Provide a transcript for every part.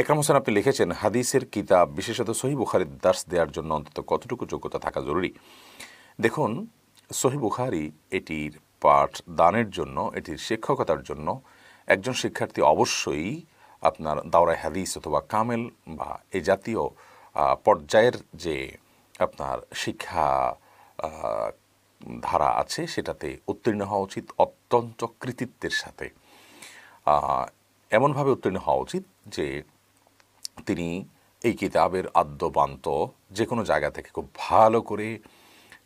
একরাম হোসেন আপনি লিখেছেন হাদিসের কিতাব বিশেষত সহি বুখারির দাস দেওয়ার জন্য অন্তত কতটুকু যোগ্যতা থাকা জরুরি দেখুন সহি বুখারি এটির পাঠ দানের জন্য এটির শিক্ষকতার জন্য একজন শিক্ষার্থী অবশ্যই আপনার দাওরায় হাদিস অথবা কামেল বা এ জাতীয় পর্যায়ের যে আপনার শিক্ষা ধারা আছে সেটাতে উত্তীর্ণ হওয়া উচিত অত্যন্ত কৃতিত্বের সাথে এমনভাবে উত্তীর্ণ হওয়া উচিত যে তিনি এই কিতাবের আদ্যপান্ত যে কোনো জায়গা থেকে খুব ভালো করে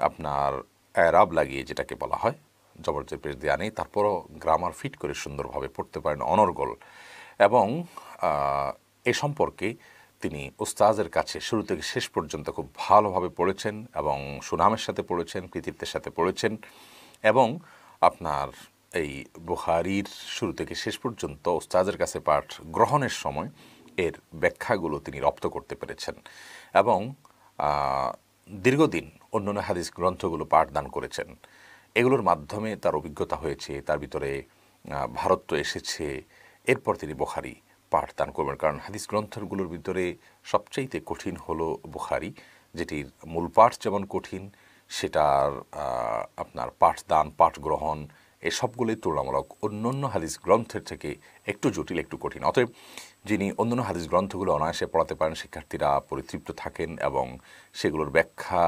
আপনার অ্যারাব লাগিয়ে যেটাকে বলা হয় জবরদস্ত পেশ দেওয়া নেই তারপরও গ্রামার ফিট করে সুন্দরভাবে পড়তে পারেন অনর্গল এবং এ সম্পর্কে তিনি ওস্তাজের কাছে শুরু থেকে শেষ পর্যন্ত খুব ভালোভাবে পড়েছেন এবং সুনামের সাথে পড়েছেন কৃতিত্বের সাথে পড়েছেন এবং আপনার এই বুহারির শুরু থেকে শেষ পর্যন্ত ওস্তাজের কাছে পাঠ গ্রহণের সময় এর ব্যাখ্যাগুলো তিনি রপ্ত করতে পেরেছেন এবং দীর্ঘদিন অন্যান্য হাদিস গ্রন্থগুলো পাঠদান করেছেন এগুলোর মাধ্যমে তার অভিজ্ঞতা হয়েছে তার ভিতরে ভারত এসেছে এরপর তিনি বোখারি পাঠদান করবেন কারণ হাদিস গ্রন্থগুলোর ভিতরে সবচাইতে কঠিন হলো বুখারি যেটির মূল পাঠ যেমন কঠিন সেটার আপনার পাঠদান পাঠ গ্রহণ এসবগুলোই তুলনামূলক তুলনামূলক অন্যান্য হাদিস গ্রন্থের থেকে একটু জটিল একটু কঠিন অতএব যিনি অন্যান্য হাদিস গ্রন্থগুলো অনায়াসে পড়াতে পারেন শিক্ষার্থীরা পরিতৃপ্ত থাকেন এবং সেগুলোর ব্যাখ্যা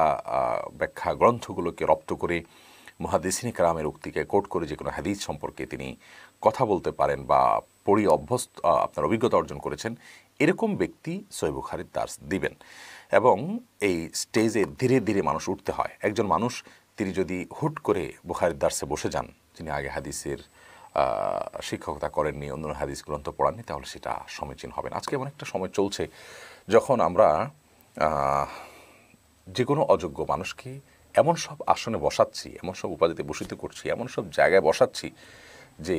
ব্যাখ্যা গ্রন্থগুলোকে রপ্ত করে মহাদিসিনী কালামের উক্তিকে কোট করে যে কোনো হাদিস সম্পর্কে তিনি কথা বলতে পারেন বা পড়ি অভ্যস্ত আপনার অভিজ্ঞতা অর্জন করেছেন এরকম ব্যক্তি সৈবুখারির দাস দিবেন এবং এই স্টেজে ধীরে ধীরে মানুষ উঠতে হয় একজন মানুষ তিনি যদি হুট করে বুখারির দার্সে বসে যান তিনি আগে হাদিসের শিক্ষকতা করেননি অন্য হাদিস গ্রন্থ পড়াননি তাহলে সেটা সমীচীন হবে না আজকে এমন একটা সময় চলছে যখন আমরা যে কোনো অযোগ্য মানুষকে এমন সব আসনে বসাচ্ছি এমন সব উপাধিতে বসিত করছি এমন সব জায়গায় বসাচ্ছি যে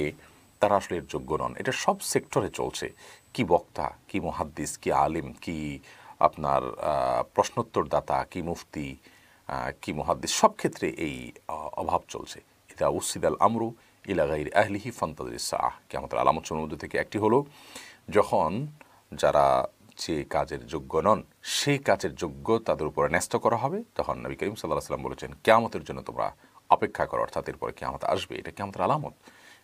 তারা আসলে এর যোগ্য নন এটা সব সেক্টরে চলছে কি বক্তা কি মহাদ্দিস কি আলিম কি আপনার প্রশ্নোত্তরদাতা কি মুফতি কি মহাদ্দিস সব ক্ষেত্রে এই অভাব চলছে ইদা উসিদ আল আমরু ইলা গাইর আহলিহি ফন্তাদির সাহ কেমতের আলামত মধ্যে থেকে একটি হলো যখন যারা যে কাজের যোগ্য নন সেই কাজের যোগ্য তাদের উপরে ন্যস্ত করা হবে তখন নবী করিম সাল্লাহ সাল্লাম বলেছেন কেয়ামতের জন্য তোমরা অপেক্ষা করো অর্থাৎ এরপরে কেয়ামত আসবে এটা কেয়ামতের আলামত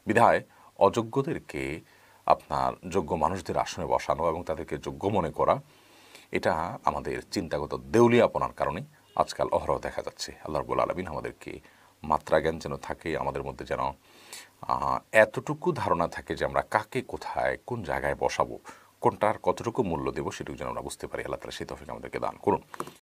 বিধায় অযোগ্যদেরকে আপনার যোগ্য মানুষদের আসনে বসানো এবং তাদেরকে যোগ্য মনে করা এটা আমাদের চিন্তাগত দেউলিয়াপনার কারণে আজকাল অহরহ দেখা যাচ্ছে আল্লাহ রবুল আলমিন আমাদেরকে মাত্রা জ্ঞান যেন থাকে আমাদের মধ্যে যেন এতটুকু ধারণা থাকে যে আমরা কাকে কোথায় কোন জায়গায় বসাবো কোনটার কতটুকু মূল্য দেবো সেটুকু যেন আমরা বুঝতে পারি আল্লাহ তালা সেই তফিক আমাদেরকে দান করুন